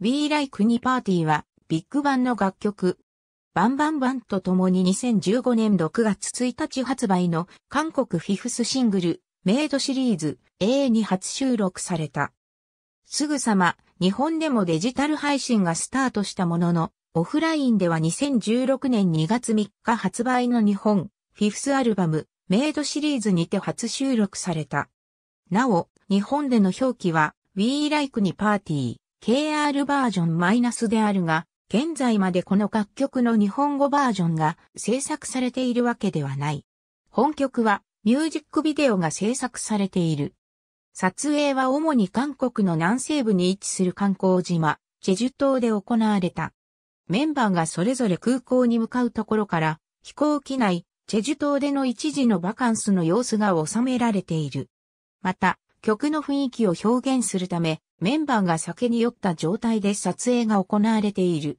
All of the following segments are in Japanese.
We Like にパーティーはビッグバンの楽曲バンバンバンと共に2015年6月1日発売の韓国フィフスシングルメイドシリーズ A に初収録された。すぐさま日本でもデジタル配信がスタートしたもののオフラインでは2016年2月3日発売の日本フィフスアルバムメイドシリーズにて初収録された。なお、日本での表記は We Like にパーティー。KR バージョンマイナスであるが、現在までこの楽曲の日本語バージョンが制作されているわけではない。本曲はミュージックビデオが制作されている。撮影は主に韓国の南西部に位置する観光島、チェジュ島で行われた。メンバーがそれぞれ空港に向かうところから、飛行機内、チェジュ島での一時のバカンスの様子が収められている。また、曲の雰囲気を表現するため、メンバーが酒に酔った状態で撮影が行われている。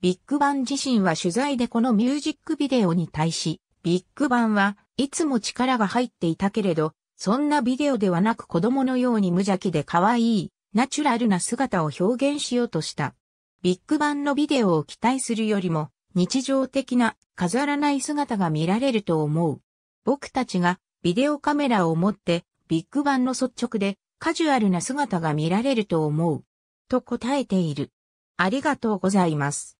ビッグバン自身は取材でこのミュージックビデオに対し、ビッグバンはいつも力が入っていたけれど、そんなビデオではなく子供のように無邪気で可愛い、ナチュラルな姿を表現しようとした。ビッグバンのビデオを期待するよりも、日常的な飾らない姿が見られると思う。僕たちがビデオカメラを持ってビッグバンの率直でカジュアルな姿が見られると思う。と答えている。ありがとうございます。